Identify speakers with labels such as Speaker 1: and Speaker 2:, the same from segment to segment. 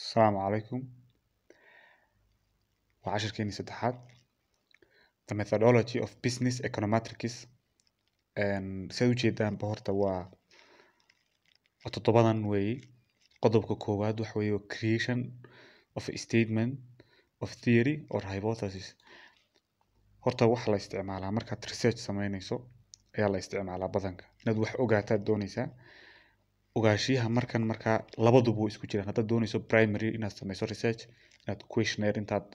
Speaker 1: asalaamu calaykum waa cashirkeenii saddexaad the methodology of business econometrics siaad ujeedaanba horta waa toddobadan weeye qodobka koowaad waxa weeye creation of statement of theory or hypothesis horta waxa la isticmaalaa markaad research sameyneyso ayaa la isticmaalaa badanka inaad wax ogaataad dooneysaa ogaashiyaha markan markaa labaduba way isku jiraan haddaad dooneyso primary inaad sameyso research inaad questionnaire intaad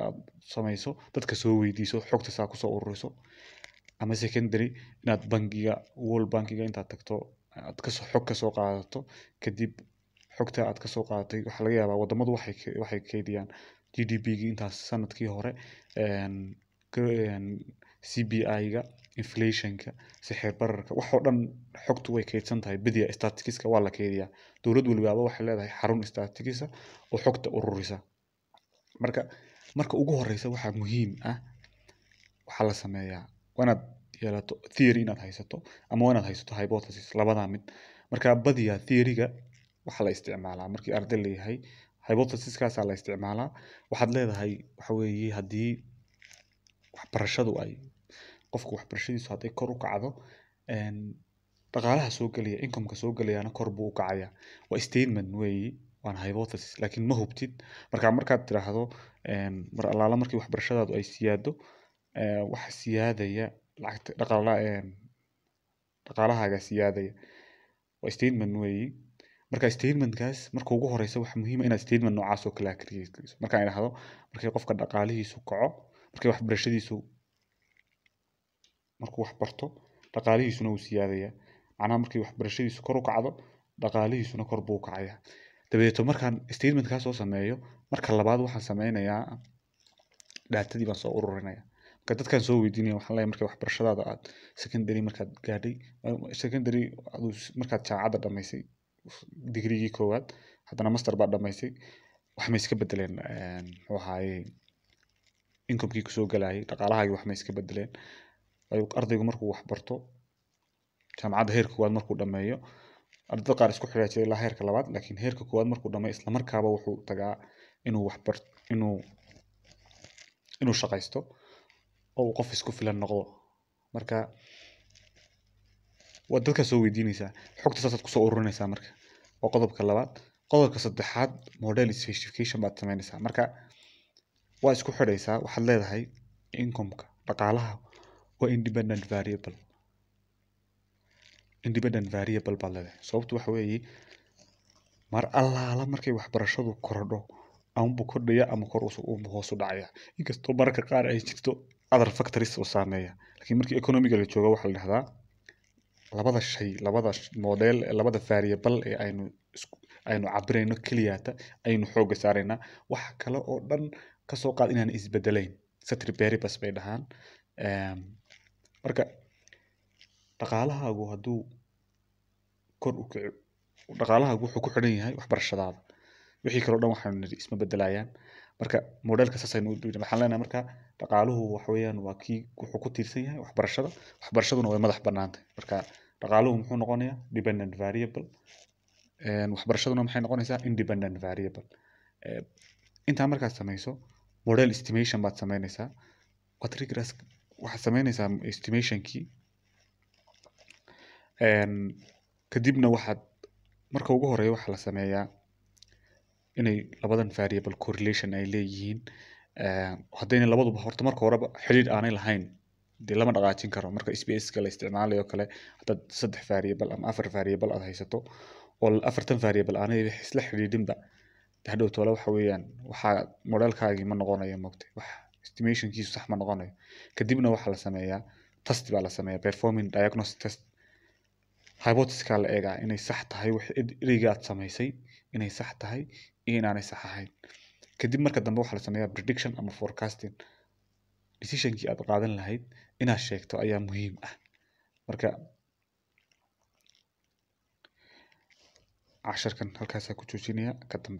Speaker 1: ah, sameyso dadka soo weydiiso xogta saa kusoo ururiso ama secondary inaad bangiga wol bankiga intaad tagto aad kasoo xog kasoo qaadato kadib xogta aad kasoo qaadatay waxaa laga yaabaa wadamadu waxay waxay kaydiyaan g d p gii intaas sanadkii hore c b i ga inflationka sicir bararka wax oo dhan xogtu way kaydsan tahay badiya statistiska waa la kaydiyaa dowlad walbaaba waxay leedahay xarun statistikisa oo xogta ururisa marka marka ugu horeysa waxaa muhiim ah waxaa la sameeyaa waanaad yeelato theory inaad haysato ama waanaad haysato hypothesis labadaa mid marka badiyaa theoryga waxaa la isticmaalaa markii arday leeyahay hypothesiskaasaa la isticmaalaa waxaad leedahay waxa haddii waxbarashadu ay qofka waxbarashadiisu hadday kor u kacdo dhaqaalaha soo gelaya incomeka soo gelayana kor buu u waa statement weeye waana hypothesis laakiin ma hubtid marka markaad tiraahdo mar allaala markii waxbarashadaadu ay siyaado waxa siyaadaya lacagta dhaqaala dhaqaalahaaga siyaadaya waa statement weeye marka statementkaas marka ugu horeysa waxa muhiima inaad statement noocaas oo kale markaan idhaahdo markii qofka dhaqaalihiisu kaco markii waxbarashadiisu markuu wax barto dhaqaalihiisuna wuu siyaadaya macnaha markii waxbarashadiisu kor u kacdo dhaqaalihiisuna kor buu u kacaya markaan statementkaa soo sameeyo marka labaad waxaan sameynayaa dhaatadii baan soo ururinaya marka dadkaan soo weydiinaya waxaan leeyahay marka waxbarashadaada aad secondary markaad gaadhay uh, secondary markaad jaamacadda dhamaysay digrigii koowaad haddana master baad dhamaysay waxma iska bedeleen muxuu um, ahaaye incomekii kusoo galayay dhaqaalahaagii waxma iska bedeleen ayuu ardaygu markuu wax barto jaamacadda heerka koowaad markuu dhammeeyo ardada qaar isku xidhaa jiray ilaa heerka labaad laakiin heerka koowaad markuu dhammeeyo islamarkaaba wuxuu tagaa inuu waxbar inuu inuu shaqaysto oo uu qof isku filan noqdo marka waad dadkaa soo weydiinaysaa xogta saasaad kusoo ururinaysaa marka waa qodobka labaad qodobka saddexaad model specification baad samaynaysaa marka waa isku xidhaysaa waxaad leedahay incomeka dhaqaalaha waa independent variable independent variable baad leedahay sababtu waxa weeye mar allaala markay waxbarashadu korodho amaba kordhaya ama kor uma hoosu dhacaya inkastoo mararka qaar ay jirto other factories oo saameeya lakiin markii economiga la jooga waxaa la dhahdaa labada shay labada model labada variable ee aynu aynu cabirayno keliyata aynu xooga saaraynaa wax kale oo dhan kasoo qaad inaan isbedelayn satri bay dhahaan ehm, Marka dhaqaalahaagu haduu kor u kaco dhaqaalahaagu wuxuu ku xidhan yahay waxbarashadaada wixii kale dhan waxaanu nidhi isma bedelayaan marka modelka saas aynu u waxaan marka dhaqaaluhu waxa waa kii wuxuu ku tiirsan yahay waxbarashada waxbarashaduna way madax banaanta marka dhaqaaluhu muxuu noqonayaa dependent variable waxbarashaduna maxay noqonaysaa independent variable intaa markaad samayso model estimation baad samaynaysaa waad regress waxaad sameyneysaa estimationkii kadibna waxaad marka ugu horeeya waxaa la sameeyaa inay labadan variable correlation ay leeyihiin eh, haddayna labaduba horta marka horeba xidhiir aanay lahayn dee lama dhaqaajin karo marka sbska la isticmaalayo kale haddaad saddex variable ama afar variable aad haysato oo afartan variable aanay isla xidhiidhinba hadhowtole waxa weeyaan waxaa modelkaagii ma noqonayo mogtay wax estimationkiisu sax ma noqonayo kadibna waxaa la sameeyaa test baa la sameeyaa performing diagnostic test hypothesiska la eegaa inay sax tahay wax ereyga aad samaysay inay sax tahay iyo inaanay sax ahayn kadib marka dambe waxaa la sameeyaa prediction ama forecasting decisionkii aad qaadan lahayd inaad sheegto ayaa muhiim ah marka casharkan halkaasaa ku joojinaya ka